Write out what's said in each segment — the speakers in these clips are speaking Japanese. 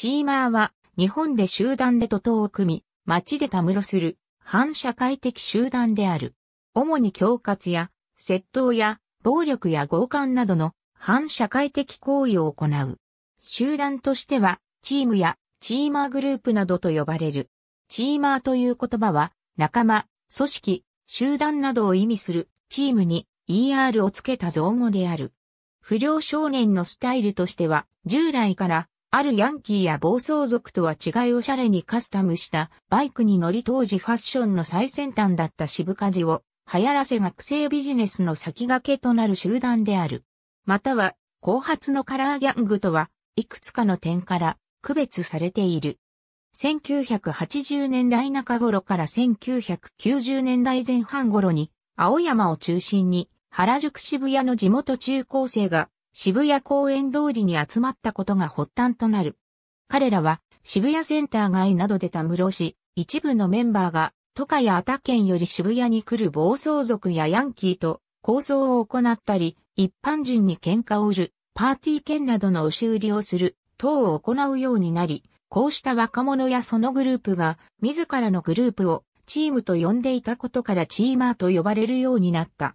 チーマーは日本で集団で徒党を組み、街でたむろする反社会的集団である。主に恐喝や窃盗や暴力や強姦などの反社会的行為を行う。集団としてはチームやチーマーグループなどと呼ばれる。チーマーという言葉は仲間、組織、集団などを意味するチームに ER をつけた造語である。不良少年のスタイルとしては従来からあるヤンキーや暴走族とは違いおしゃれにカスタムしたバイクに乗り当時ファッションの最先端だった渋カジを流行らせ学生ビジネスの先駆けとなる集団である。または、後発のカラーギャングとは、いくつかの点から区別されている。1980年代中頃から1990年代前半頃に、青山を中心に、原宿渋谷の地元中高生が渋谷公園通りに集まったことが発端となる。彼らは渋谷センター街などでたむろし、一部のメンバーが都下や多県より渋谷に来る暴走族やヤンキーと抗争を行ったり、一般人に喧嘩を売る、パーティー券などの押し売りをする、等を行うようになり、こうした若者やそのグループが自らのグループをチームと呼んでいたことからチーマーと呼ばれるようになった。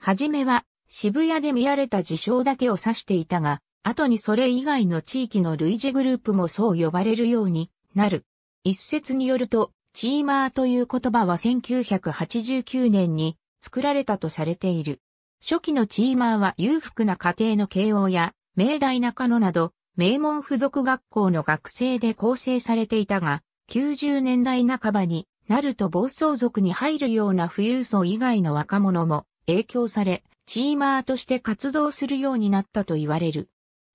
はじめは渋谷で見られた事象だけを指していたが、後にそれ以外の地域の類似グループもそう呼ばれるようになる。一説によると、チーマーという言葉は1989年に作られたとされている。初期のチーマーは裕福な家庭の慶応や明大中野など名門付属学校の学生で構成されていたが、90年代半ばになると暴走族に入るような富裕層以外の若者も影響され、チーマーとして活動するようになったと言われる。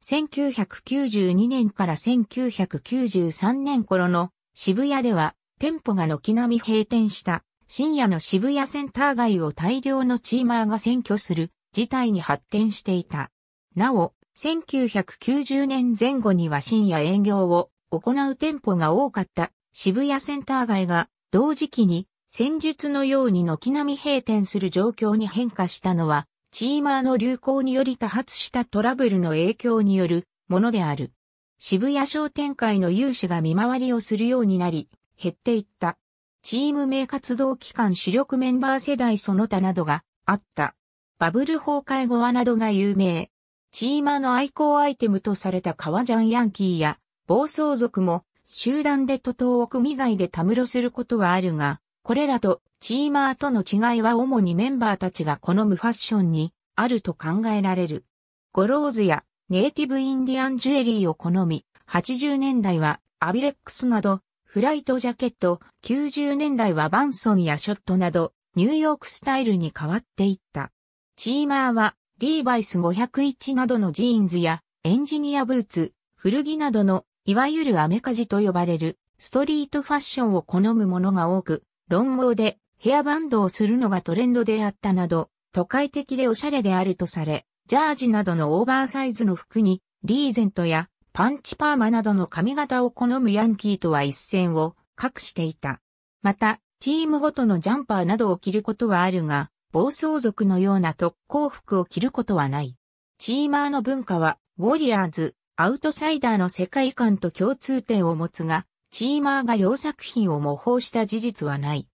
1992年から1993年頃の渋谷では店舗が軒並み閉店した深夜の渋谷センター街を大量のチーマーが占拠する事態に発展していた。なお、1990年前後には深夜営業を行う店舗が多かった渋谷センター街が同時期に戦術のように軒並み閉店する状況に変化したのはチーマーの流行により多発したトラブルの影響によるものである。渋谷商店会の有志が見回りをするようになり、減っていった。チーム名活動機関主力メンバー世代その他などがあった。バブル崩壊後はなどが有名。チーマーの愛好アイテムとされた革ジャンヤンキーや暴走族も集団で徒党を組外でたむろすることはあるが、これらとチーマーとの違いは主にメンバーたちが好むファッションにあると考えられる。ゴローズやネイティブインディアンジュエリーを好み、80年代はアビレックスなどフライトジャケット、90年代はバンソンやショットなどニューヨークスタイルに変わっていった。チーマーはリーバイス501などのジーンズやエンジニアブーツ、古着などのいわゆるアメカジと呼ばれるストリートファッションを好むものが多く、論毛でヘアバンドをするのがトレンドであったなど、都会的でおしゃれであるとされ、ジャージなどのオーバーサイズの服に、リーゼントやパンチパーマなどの髪型を好むヤンキーとは一線を画していた。また、チームごとのジャンパーなどを着ることはあるが、暴走族のような特攻服を着ることはない。チーマーの文化は、ウォリアーズ、アウトサイダーの世界観と共通点を持つが、チーマーが両作品を模倣した事実はない。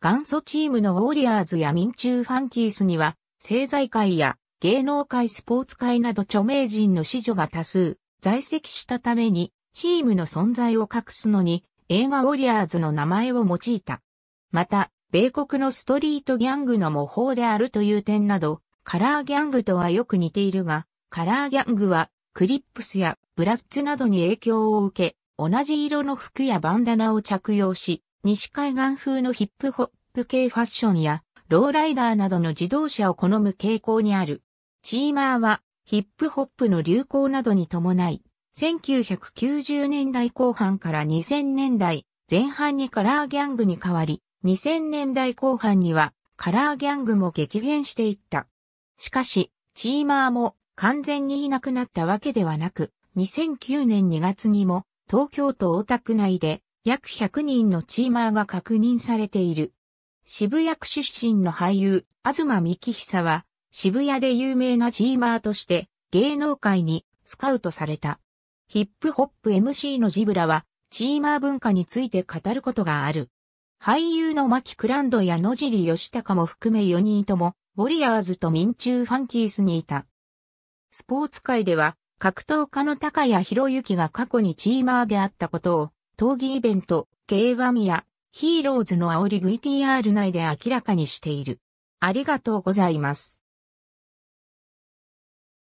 元祖チームのウォリアーズや民中ファンキースには、政財界や芸能界スポーツ界など著名人の子女が多数在籍したために、チームの存在を隠すのに、映画ウォリアーズの名前を用いた。また、米国のストリートギャングの模倣であるという点など、カラーギャングとはよく似ているが、カラーギャングは、クリップスやブラッツなどに影響を受け、同じ色の服やバンダナを着用し、西海岸風のヒップホップ系ファッションや、ローライダーなどの自動車を好む傾向にある。チーマーは、ヒップホップの流行などに伴い、1990年代後半から2000年代前半にカラーギャングに変わり、2000年代後半にはカラーギャングも激減していった。しかし、チーマーも完全にいなくなったわけではなく、2009年2月にも東京都大田区内で約100人のチーマーが確認されている。渋谷区出身の俳優、東幹久は、渋谷で有名なチーマーとして芸能界にスカウトされた。ヒップホップ MC のジブラは、チーマー文化について語ることがある。俳優の牧クランドや野尻義高も含め4人とも、ウォリアーズと民中ファンキースにいた。スポーツ界では、格闘家の高谷博之が過去にチーマーであったことを、闘技イベント、K1 やヒーローズの煽り VTR 内で明らかにしている。ありがとうございます。